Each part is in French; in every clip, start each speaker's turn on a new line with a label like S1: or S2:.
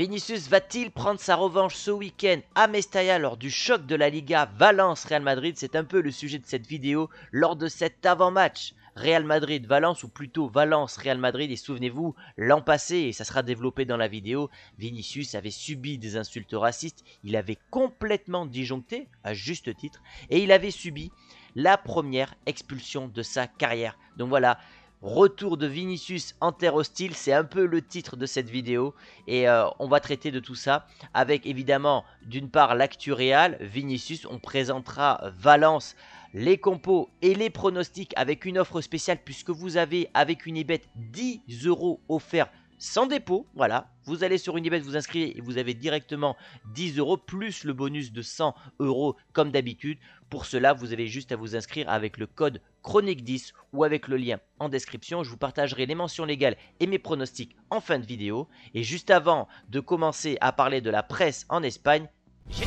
S1: Vinicius va-t-il prendre sa revanche ce week-end à Mestalla lors du choc de la Liga Valence-Real Madrid C'est un peu le sujet de cette vidéo lors de cet avant-match. Real Madrid-Valence ou plutôt Valence-Real Madrid et souvenez-vous l'an passé et ça sera développé dans la vidéo Vinicius avait subi des insultes racistes il avait complètement disjoncté à juste titre et il avait subi la première expulsion de sa carrière donc voilà Retour de Vinicius en terre hostile, c'est un peu le titre de cette vidéo et euh, on va traiter de tout ça avec évidemment d'une part l'actu réel, Vinicius, on présentera Valence, les compos et les pronostics avec une offre spéciale puisque vous avez avec une ibet 10 euros offerts sans dépôt. Voilà, vous allez sur Unibet, vous inscrivez et vous avez directement 10 euros plus le bonus de 100 euros comme d'habitude. Pour cela, vous avez juste à vous inscrire avec le code Chronique 10 ou avec le lien en description. Je vous partagerai les mentions légales et mes pronostics en fin de vidéo. Et juste avant de commencer à parler de la presse en Espagne, j'ai...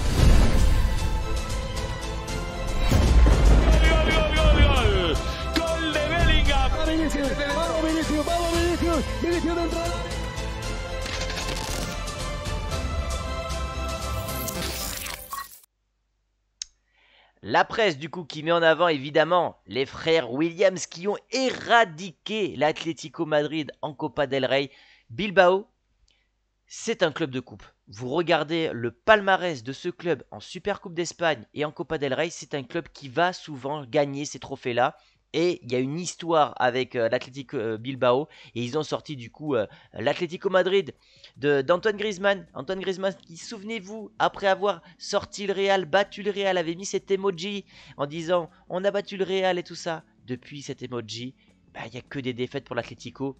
S1: La presse, du coup, qui met en avant évidemment les frères Williams qui ont éradiqué l'Atlético Madrid en Copa del Rey. Bilbao, c'est un club de coupe. Vous regardez le palmarès de ce club en Supercoupe d'Espagne et en Copa del Rey, c'est un club qui va souvent gagner ces trophées-là et il y a une histoire avec euh, l'Atletico euh, Bilbao et ils ont sorti du coup l'Atletico euh, l'Atlético Madrid d'Antoine Griezmann. Antoine Griezmann qui, souvenez-vous, après avoir sorti le Real, battu le Real, avait mis cet emoji en disant on a battu le Real et tout ça. Depuis cet emoji, bah, il n'y a que des défaites pour l'Atlético.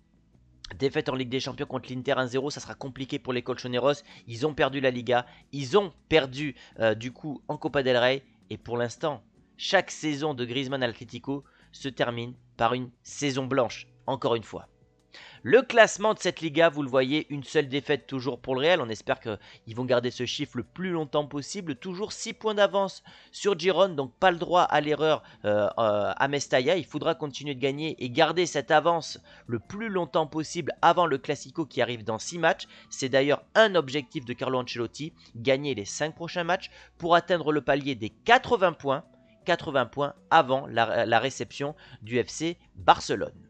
S1: Défaite en Ligue des Champions contre l'Inter 1-0, ça sera compliqué pour les Colchoneros. Ils ont perdu la Liga, ils ont perdu du coup en Copa del Rey. Et pour l'instant, chaque saison de Griezmann à l'Atlético, se termine par une saison blanche, encore une fois. Le classement de cette Liga, vous le voyez, une seule défaite toujours pour le réel On espère qu'ils vont garder ce chiffre le plus longtemps possible. Toujours 6 points d'avance sur Giron, donc pas le droit à l'erreur euh, euh, à Mestalla. Il faudra continuer de gagner et garder cette avance le plus longtemps possible avant le Classico qui arrive dans 6 matchs. C'est d'ailleurs un objectif de Carlo Ancelotti, gagner les 5 prochains matchs pour atteindre le palier des 80 points 80 points avant la, réception du FC Barcelone.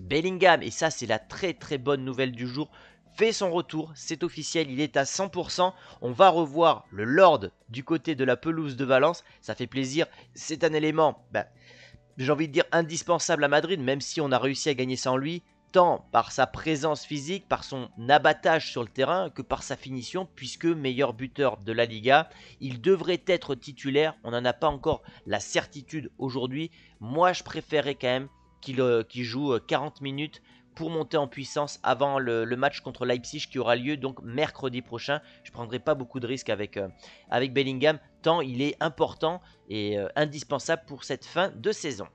S1: Bellingham, et ça c'est la très très bonne nouvelle du jour, fait son retour, c'est officiel, il est à 100%. On va revoir le Lord du côté de la pelouse de Valence, ça fait plaisir, c'est un élément, ben, j'ai envie de dire indispensable à Madrid, même si on a réussi à gagner sans lui tant par sa présence physique, par son abattage sur le terrain, que par sa finition, puisque meilleur buteur de la Liga, il devrait être titulaire. On n'en a pas encore la certitude aujourd'hui. Moi, je préférerais quand même qu'il euh, joue 40 euh, minutes pour monter en puissance avant le, match contre Leipzig qui aura lieu donc mercredi prochain. Je ne prendrai pas beaucoup de risques euh, avec, Bellingham, tant il est important et indispensable pour cette fin de saison.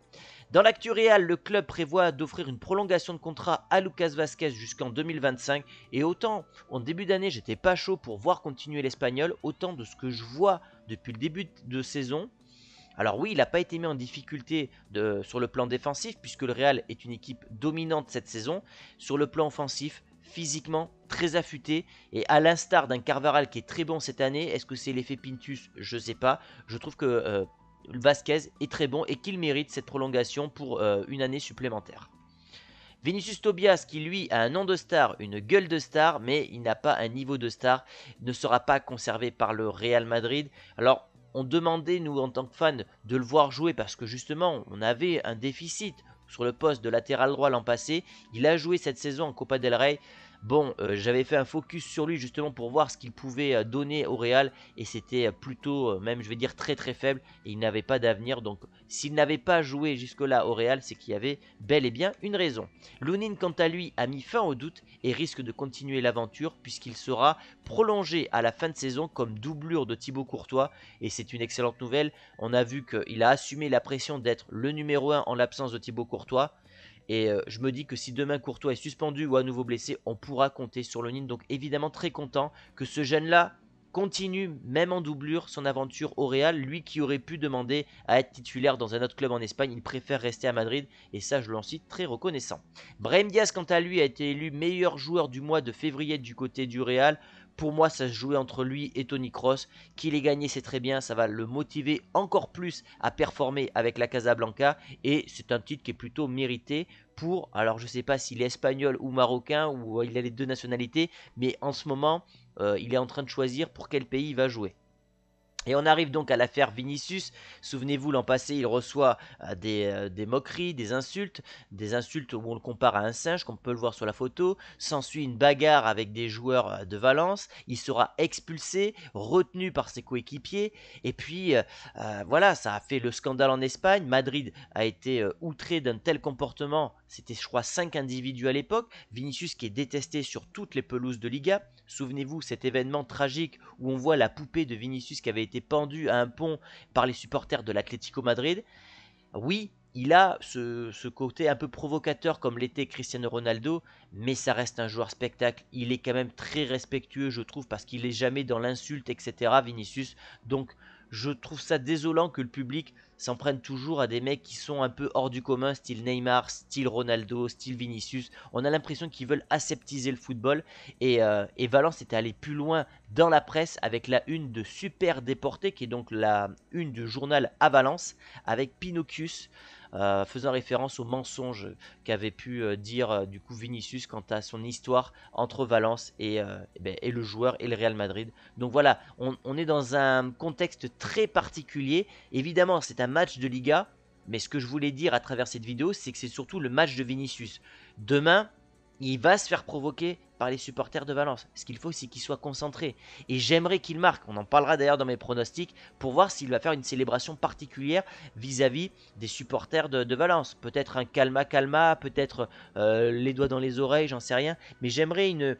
S1: Dans l'actu Real, le club prévoit d'offrir une prolongation de contrat à Lucas Vasquez jusqu'en 2025. Et autant en début d'année, j'étais pas chaud pour voir continuer l'Espagnol, autant de ce que je vois depuis le début de saison, alors oui, il n'a pas été mis en difficulté sur le plan défensif, puisque le Real est une équipe dominante cette saison. Sur le plan offensif, physiquement, très affûté. Et à l'instar d'un Carvaral qui est très bon cette année, est-ce que c'est l'effet Pintus Je ne sais pas. Je trouve que euh, Vasquez est très bon et qu'il mérite cette prolongation pour euh, une année supplémentaire. Vinicius Tobias, qui lui a un nom de star, une gueule de star, mais il n'a pas un niveau de star, ne sera pas conservé par le Real Madrid. Alors, on demandait, nous, en tant que fans, de le voir jouer parce que justement, on avait un déficit sur le poste de latéral droit l'an passé. Il a joué cette saison en Copa del Rey. Bon, euh, j'avais fait un focus sur lui justement pour voir ce qu'il pouvait euh, donner au Real et c'était euh, plutôt, même je vais dire très très faible et il n'avait pas d'avenir. Donc s'il n'avait pas joué jusque-là au Real, c'est qu'il y avait bel et bien une raison. Lounine quant à lui a mis fin au doute et risque de continuer l'aventure puisqu'il sera prolongé à la fin de saison comme doublure de Thibaut Courtois et c'est une excellente nouvelle. On a vu qu'il a assumé la pression d'être le numéro 1 en l'absence de Thibaut Courtois. Et euh, je me dis que si demain Courtois est suspendu ou à nouveau blessé, on pourra compter sur Lonin. Donc évidemment très content que ce jeune-là continue, même en doublure, son aventure au Real. Lui qui aurait pu demander à être titulaire dans un autre club en Espagne, il préfère rester à Madrid. Et ça, je l'en cite très reconnaissant. Brahim Diaz, quant à lui, a été élu meilleur joueur du mois de février du côté du Real. Pour moi, ça se jouait entre lui et Tony Cross. Qu'il ait gagné, c'est très bien. Ça va le motiver encore plus à performer avec la Casablanca. Et c'est un titre qui est plutôt mérité pour. Alors, je ne sais pas s'il est espagnol ou marocain ou il a les deux nationalités. Mais en ce moment, euh, il est en train de choisir pour quel pays il va jouer. Et on arrive donc à l'affaire Vinicius. Souvenez-vous, l'an passé, il reçoit euh, euh, des, moqueries, des insultes, des insultes où on le compare à un singe, qu'on peut le voir sur la photo. S'ensuit une bagarre avec des joueurs euh, de Valence. Il sera expulsé, retenu par ses coéquipiers. Et puis, voilà, ça a fait le scandale en Espagne. Madrid a été outré d'un tel comportement. C'était, je crois, 5 individus à l'époque. Vinicius qui est détesté sur toutes les pelouses de Liga. Souvenez-vous, cet événement tragique où on voit la poupée de Vinicius qui avait été était pendu à un pont par les supporters de l'Atlético Madrid. Oui, il a ce, côté un peu provocateur comme l'était Cristiano Ronaldo, mais ça reste un joueur spectacle. Il est quand même très respectueux, je trouve, parce qu'il n'est jamais dans l'insulte, etc. Vinicius. Donc, je trouve ça désolant que le public s'en prennent toujours à des mecs qui sont un peu hors du commun, style Neymar, style Ronaldo, style Vinicius. On a l'impression qu'ils veulent aseptiser le football. Et, euh, Valence était allé plus loin dans la presse avec la une de Super Déporté, qui est donc la une du journal à Valence, avec Pinocchius. Euh, faisant référence au mensonge qu'avait pu euh, dire euh, du coup Vinicius quant à son histoire entre Valence eh ben, et, le joueur et le Real Madrid. Donc voilà, on, on est dans un contexte très particulier. Évidemment, c'est un match de Liga, mais ce que je voulais dire à travers cette vidéo, c'est que c'est surtout le match de Vinicius. Demain, il va se faire provoquer par les supporters de Valence. Ce qu'il faut, c'est qu'il soit concentré. Et j'aimerais qu'il marque, on en parlera d'ailleurs dans mes pronostics, pour voir s'il va faire une célébration particulière vis-à-vis des supporters de, Valence. Peut-être un calma-calma, peut-être euh, les doigts dans les oreilles, j'en sais rien. Mais j'aimerais une...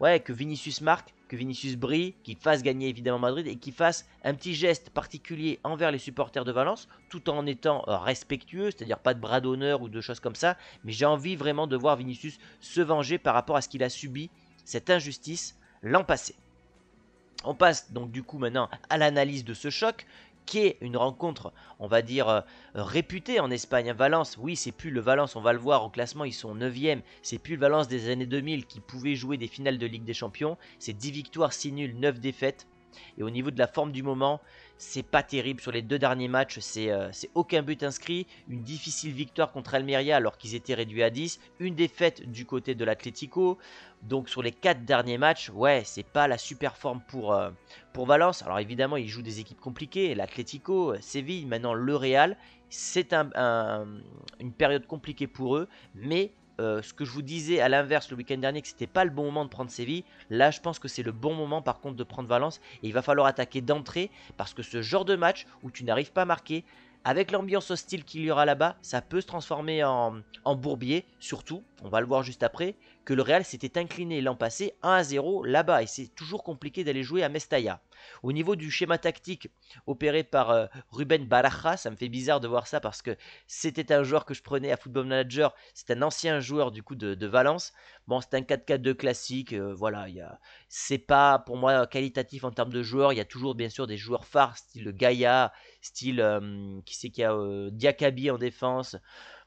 S1: ouais, que Vinicius marque que Vinicius brille, qu'il fasse gagner évidemment Madrid et qu'il fasse un petit geste particulier envers les supporters de Valence tout en étant euh, respectueux, c'est-à-dire pas de bras d'honneur ou de choses comme ça. Mais j'ai envie vraiment de voir Vinicius se venger par rapport à ce qu'il a subi, cette injustice, l'an passé. On passe donc du coup maintenant à l'analyse de ce choc qui est une rencontre, on va dire, euh, réputée en Espagne. Hein, Valence, oui, c'est plus le Valence, on va le voir au classement, ils sont 9e. C'est plus le Valence des années 2000 qui pouvait jouer des finales de Ligue des Champions. C'est 10 victoires, 6 nuls, 9 défaites. Et au niveau de la forme du moment, c'est pas terrible. Sur les deux derniers matchs, euh, c'est aucun but inscrit. Une difficile victoire contre Almeria alors qu'ils étaient réduits à 10. Une défaite du côté de l'Atlético. Donc sur les quatre derniers matchs, ouais, c'est pas la super forme pour, euh, pour Valence. Alors évidemment, ils jouent des équipes compliquées. L'Atlético, Séville, maintenant le Real. C'est une période compliquée pour eux. Mais euh, ce que je vous disais à l'inverse le week-end dernier que c'était pas le bon moment de prendre Séville, là je pense que c'est le bon moment par contre de prendre Valence et il va falloir attaquer d'entrée parce que ce genre de match où tu n'arrives pas à marquer, avec l'ambiance hostile qu'il y aura là-bas, ça peut se transformer en, en, bourbier, surtout, on va le voir juste après, que le Real s'était incliné l'an passé 1 à 0 là-bas et c'est toujours compliqué d'aller jouer à Mestalla. Au niveau du schéma tactique opéré par euh, Ruben Baraja, ça me fait bizarre de voir ça parce que c'était un joueur que je prenais à Football Manager, c'est un ancien joueur du coup de, Valence. Bon, c'est un 4-4-2 classique, euh, voilà, c'est pas pour moi qualitatif en termes de joueurs, il y a toujours bien sûr des joueurs phares, style Gaïa, style, euh, qui qu'il a, en défense.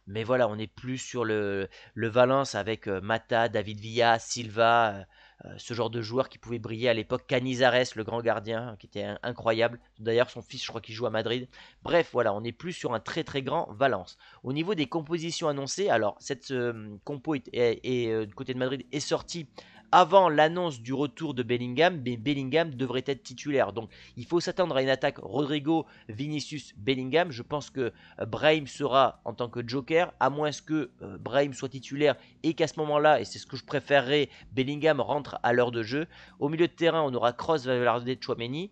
S1: Mais voilà, on n'est plus sur le, le Valence avec Mata, David Villa, Silva, euh, ce genre de joueur qui pouvait briller à l'époque, Canizares, le grand gardien, hein, qui était incroyable. D'ailleurs, son fils, je crois qu'il joue à Madrid. Bref, voilà, on n'est plus sur un très très grand Valence. Au niveau des compositions annoncées, alors cette euh, compo euh, du côté de Madrid est sortie avant l'annonce du retour de Bellingham, Bellingham devrait être titulaire. Donc il faut s'attendre à une attaque Rodrigo, Vinicius, Bellingham. Je pense que euh, Brahim sera en tant que joker, à moins que euh, Brahim soit titulaire et qu'à ce moment-là, et c'est ce que je préférerais, Bellingham rentre à l'heure de jeu. Au milieu de terrain, on aura Cross, Valverde, Chouameni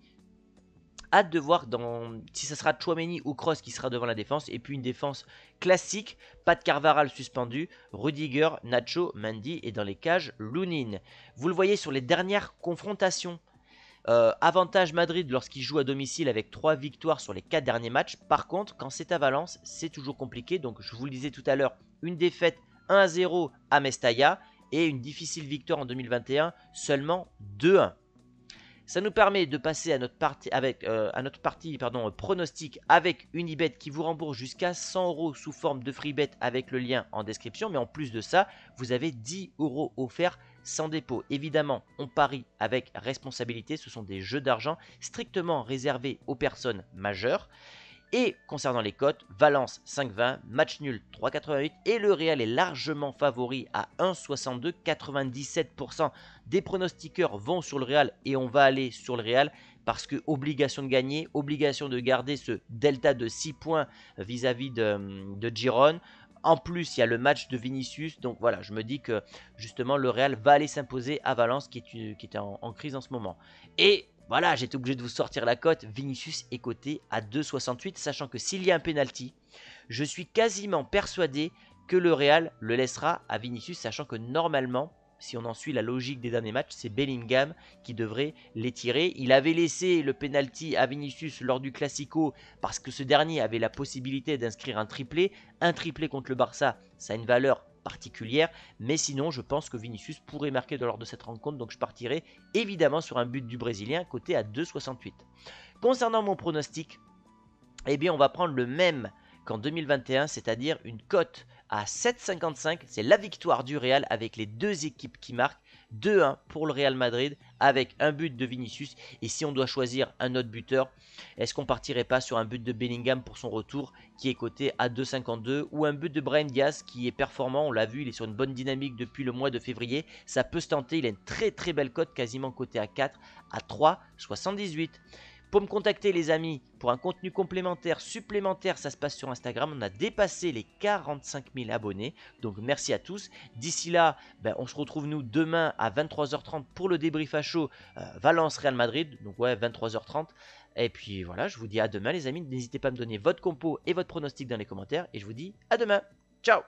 S1: hâte de voir dans, si ça sera Chouameni ou Cross qui sera devant la défense. Et puis une défense classique, pas de Carvaral suspendu, Rudiger, Nacho, Mandy et dans les cages, Lunin. Vous le voyez sur les dernières confrontations. Euh, avantage Madrid lorsqu'il joue à domicile avec 3 victoires sur les 4 derniers matchs. Par contre, quand c'est à Valence, c'est toujours compliqué. Donc je vous le disais tout à l'heure, une défaite 1-0 à Mestalla et une difficile victoire en 2021, seulement 2-1. Ça nous permet de passer à notre partie avec euh, à notre partie pardon pronostic avec Unibet qui vous rembourse jusqu'à 100 euros sous forme de free bet avec le lien en description. Mais en plus de ça, vous avez 10 euros offerts sans dépôt. Évidemment, on parie avec responsabilité. Ce sont des jeux d'argent strictement réservés aux personnes majeures. Et concernant les cotes, Valence 5-20, match nul 3-88 et le Real est largement favori à 1,62. 97% des pronostiqueurs vont sur le Real et on va aller sur le Real parce que obligation de gagner, obligation de garder ce delta de 6 points vis-à-vis de, hum, Giron. En plus, il y a le match de Vinicius. Donc voilà, je me dis que justement, le Real va aller s'imposer à Valence, qui est, qui est en, crise en ce moment. Et voilà, j'étais obligé de vous sortir la cote. Vinicius est coté à 2,68, sachant que s'il y a un penalty, je suis quasiment persuadé que le Real le laissera à Vinicius, sachant que normalement, si on en suit la logique des derniers matchs, c'est Bellingham qui devrait l'étirer. Il avait laissé le penalty à Vinicius lors du Classico parce que ce dernier avait la possibilité d'inscrire un triplé. Un triplé contre le Barça, ça a une valeur particulière. Mais sinon, je pense que Vinicius pourrait marquer lors de cette rencontre. Donc je partirai évidemment sur un but du Brésilien, côté à 2,68. Concernant mon pronostic, eh bien on va prendre le même qu'en 2021, c'est-à-dire une cote à 7,55. C'est la victoire du Real avec les deux équipes qui marquent. 2-1 pour le Real Madrid avec un but de Vinicius. Et si on doit choisir un autre buteur, est-ce qu'on partirait pas sur un but de Bellingham pour son retour qui est coté à 2,52 ou un but de Brian Diaz qui est performant, on l'a vu, il est sur une bonne dynamique depuis le mois de février. Ça peut se tenter, il a une très très belle cote, quasiment cotée à 4, à 3,78. Pour me contacter les amis, pour un contenu complémentaire, supplémentaire, ça se passe sur Instagram. On a dépassé les 45 000 abonnés. Donc merci à tous. D'ici là, ben, on se retrouve nous demain à 23h30 pour le débrief à chaud euh, Valence-Real Madrid. Donc ouais, 23h30. Et puis voilà, je vous dis à demain les amis. N'hésitez pas à me donner votre compo et votre pronostic dans les commentaires. Et je vous dis à demain. Ciao